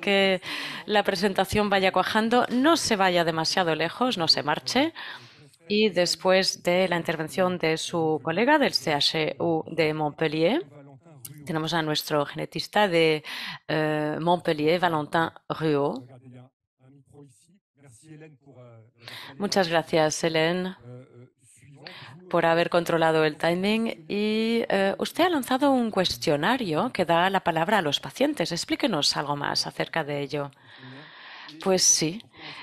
que la presentación vaya cuajando, no se vaya demasiado lejos, no se marche. Y después de la intervención de su colega del CHU de Montpellier, tenemos a nuestro genetista de eh, Montpellier, Valentin Ruot. Euh, Muchas gracias, Hélène. Euh, por haber controlado el timing. Y eh, usted ha lanzado un cuestionario que da la palabra a los pacientes. Explíquenos algo más acerca de ello. Pues sí,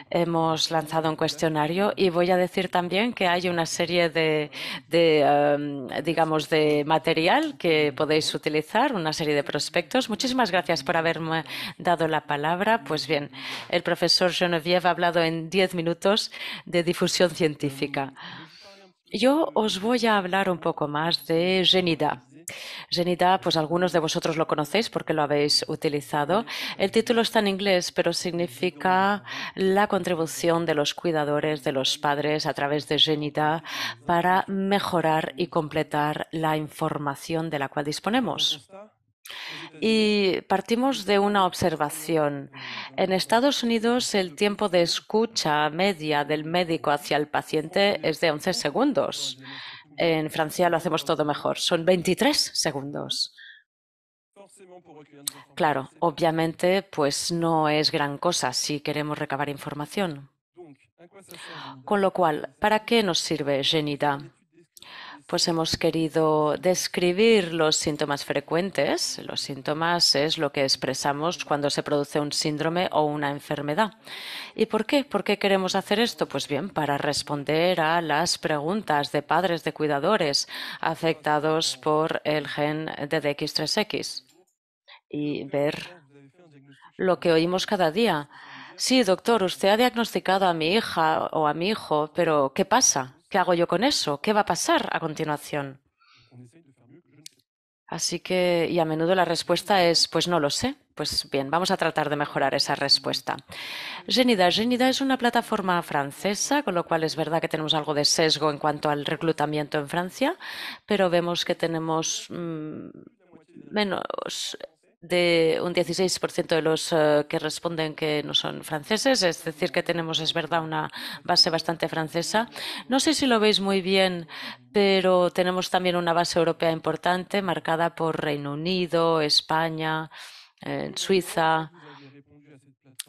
hemos lanzado un cuestionario y voy a decir también que hay una serie de, em, digamos, de material que podéis utilizar, una serie de prospectos. Muchísimas gracias por haberme dado la palabra. Pues bien, el profesor Genevieve ha hablado en 10 minutos de difusión científica. Yo os voy a hablar un poco más de Genida. Genida, pues algunos de vosotros lo conocéis porque lo habéis utilizado. El título está en inglés, pero significa la contribución de los cuidadores, de los padres a través de Genida para mejorar y completar la información de la cual disponemos. Y partimos de una observación. En Estados Unidos el tiempo de escucha media del médico hacia el paciente es de 11 segundos. En Francia lo hacemos todo mejor, son 23 segundos. Claro, obviamente, pues no es gran cosa si queremos recabar información. Con lo cual, ¿para qué nos sirve Genida? pues hemos querido describir los síntomas frecuentes. Los síntomas es lo que expresamos cuando se produce un síndrome o una enfermedad. ¿Y por qué? ¿Por qué queremos hacer esto? Pues bien, para responder a las preguntas de padres de cuidadores afectados por el gen de DX3X y ver lo que oímos cada día. Sí, doctor, usted ha diagnosticado a mi hija o a mi hijo, pero ¿qué pasa? ¿Qué hago yo con eso? ¿Qué va a pasar a continuación? Así que, y a menudo la respuesta es, pues no lo sé. Pues bien, vamos a tratar de mejorar esa respuesta. Genida, Genida es una plataforma francesa, con lo cual es verdad que tenemos algo de sesgo en cuanto al reclutamiento en Francia, pero vemos que tenemos mm, menos de un 16% de los eh, que responden que no son franceses, es decir, que tenemos, es verdad, una base bastante francesa. No sé si lo veis muy bien, pero tenemos también una base europea importante, marcada por Reino Unido, España, eh, Suiza.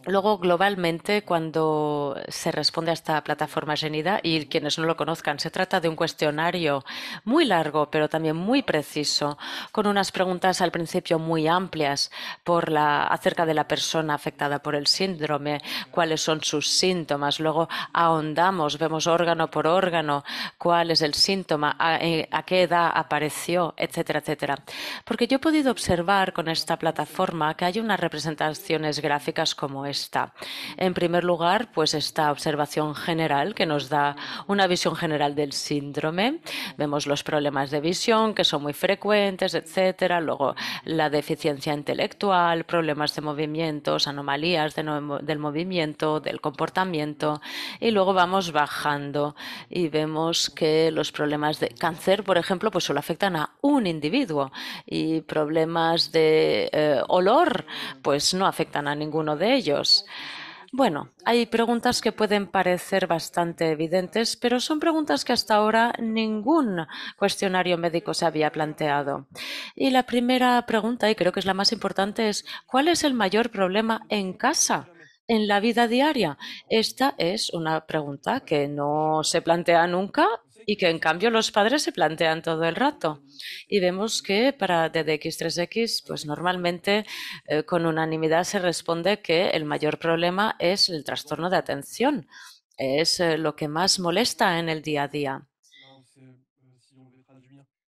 Luego, globalmente, cuando se responde a esta plataforma Genida, y quienes no lo conozcan, se trata de un cuestionario muy largo, pero también muy preciso, con unas preguntas al principio muy amplias por la, acerca de la persona afectada por el síndrome, cuáles son sus síntomas. Luego ahondamos, vemos órgano por órgano cuál es el síntoma, a, eh, qué edad apareció, etcétera, etcétera. Porque yo he podido observar con esta plataforma que hay unas representaciones gráficas como está. En primer lugar, pues esta observación general que nos da una visión general del síndrome. Vemos los problemas de visión que son muy frecuentes, etcétera. Luego la deficiencia intelectual, problemas de movimientos, anomalías del movimiento, del comportamiento. Y luego vamos bajando y vemos que los problemas de cáncer, por ejemplo, pues solo afectan a un individuo y problemas de eh, olor pues no afectan a ninguno de ellos. Bueno, hay preguntas que pueden parecer bastante evidentes, pero son preguntas que hasta ahora ningún cuestionario médico se había planteado. Y la primera pregunta, y creo que es la más importante, es ¿cuál es el mayor problema en casa? en la vida diaria? Esta es una pregunta que no se plantea nunca y que en cambio los padres se plantean todo el rato. Y vemos que para DDX3X, pues normalmente eh, con unanimidad se responde que el mayor problema es el trastorno de atención, es eh, lo que más molesta en el día a día. Eh,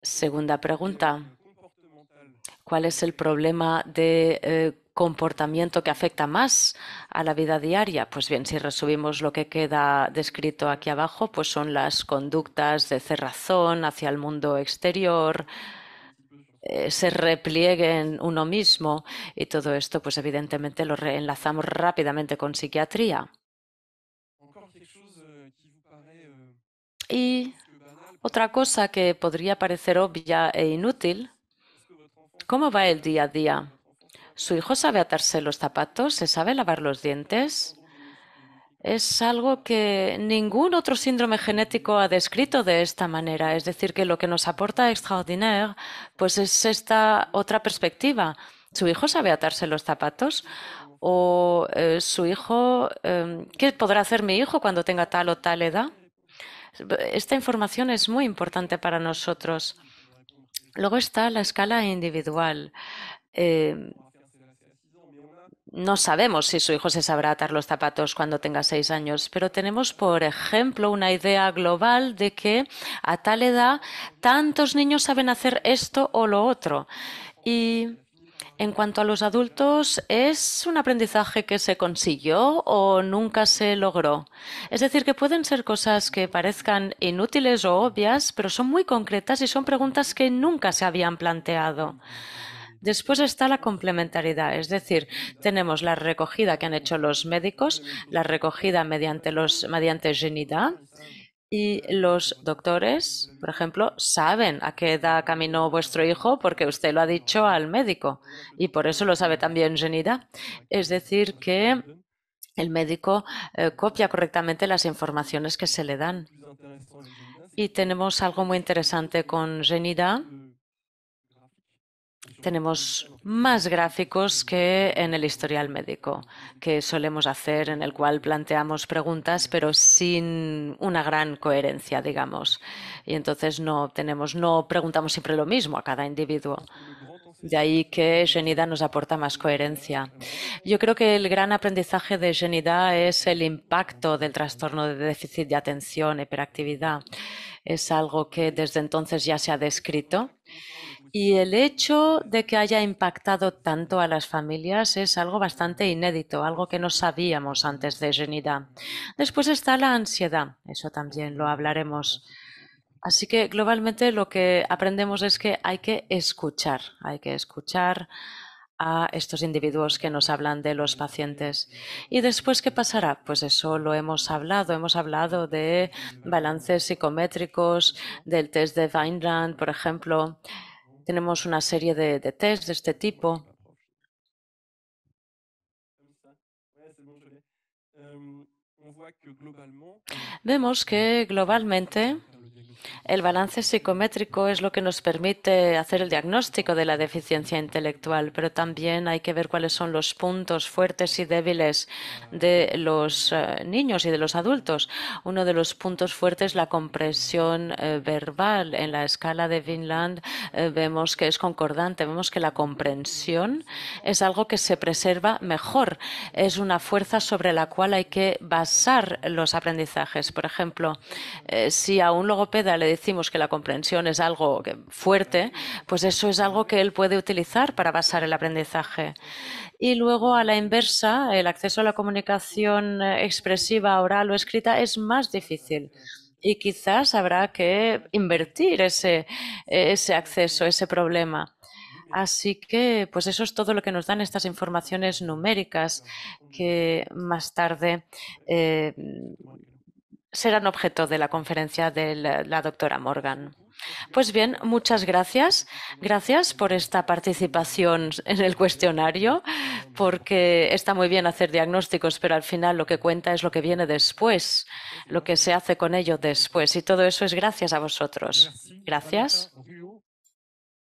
Segunda pregunta cuál es el problema de eh, comportamiento que afecta más a la vida diaria? Pues bien, si resumimos lo que queda descrito aquí abajo, pues son las conductas de cerrazón hacia el mundo exterior, eh, se repliegue en uno mismo y todo esto, pues evidentemente lo reenlazamos rápidamente con psiquiatría. Euh, euh, y otra cosa que podría parecer obvia e inútil ¿Cómo va el día a día? ¿Su hijo sabe atarse los zapatos? ¿Se sabe lavar los dientes? Es algo que ningún otro síndrome genético ha descrito de esta manera. Es decir, que lo que nos aporta Extraordinaire pues es esta otra perspectiva. ¿Su hijo sabe atarse los zapatos? ¿O eh, su hijo, em, qué podrá hacer mi hijo cuando tenga tal o tal edad? Esta información es muy importante para nosotros. Luego está la escala individual. Em, no sabemos si su hijo se sabrá atar los zapatos cuando tenga seis años, pero tenemos, por ejemplo, una idea global de que a tal edad tantos niños saben hacer esto o lo otro. Y en cuanto a los adultos, ¿es un aprendizaje que se consiguió o nunca se logró? Es decir, que pueden ser cosas que parezcan inútiles o obvias, pero son muy concretas y son preguntas que nunca se habían planteado. Después está la complementariedad, es decir, tenemos la recogida que han hecho los médicos, la recogida mediante los mediante Genida y los doctores, por ejemplo, saben a qué da camino vuestro hijo porque usted lo ha dicho al médico. Y por eso lo sabe también Genida. Es decir, que el médico eh, copia correctamente las informaciones que se le dan. Y tenemos algo muy interesante con Genida tenemos más gráficos que en el historial médico, que solemos hacer, en el cual planteamos preguntas, pero sin una gran coherencia, digamos. Y entonces no tenemos, no preguntamos siempre lo mismo a cada individuo. De ahí que Genida nos aporta más coherencia. Yo creo que el gran aprendizaje de Genida es el impacto del trastorno de déficit de atención, hiperactividad. Es algo que desde entonces ya se ha descrito y el hecho de que haya impactado tanto a las familias es algo bastante inédito, algo que no sabíamos antes de Genida. Después está la ansiedad, eso también lo hablaremos. Así que globalmente lo que aprendemos es que hay que escuchar, hay que escuchar a estos individuos que nos hablan de los pacientes. ¿Y después qué pasará? Pues eso lo hemos hablado. Hemos hablado de balances psicométricos, del test de Vineland, por ejemplo. Tenemos una serie de, de test de este tipo. Vemos que globalmente el balance psicométrico es lo que nos permite hacer el diagnóstico de la deficiencia intelectual, pero también hay que ver cuáles son los puntos fuertes y débiles de los eh, niños y de los adultos. Uno de los puntos fuertes es la comprensión eh, verbal. En la escala de Vinland eh, vemos que es concordante, vemos que la comprensión es algo que se preserva mejor, es una fuerza sobre la cual hay que basar basar los aprendizajes. Por ejemplo, eh, si a un logopeda le decimos que la comprensión es algo fuerte, pues eso es algo que él puede utilizar para basar el aprendizaje. Y luego, a la inversa, el acceso a la comunicación eh, expresiva, oral o escrita es más difícil y quizás habrá que invertir ese eh, acceso, ese problema. Así que, pues eso es todo lo que nos dan estas informaciones numéricas que más tarde eh, serán objeto de la conferencia de la, la doctora Morgan. Pues bien, muchas gracias. Gracias por esta participación en el cuestionario, porque está muy bien hacer diagnósticos, pero al final lo que cuenta es lo que viene después, lo que se hace con ello después. Y todo eso es gracias a vosotros. Gracias.